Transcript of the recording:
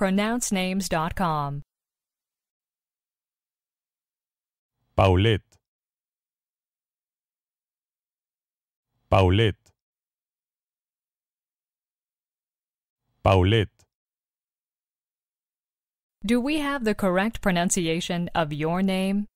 pronouncenames.com. Paulette Paulette Paulette Do we have the correct pronunciation of your name?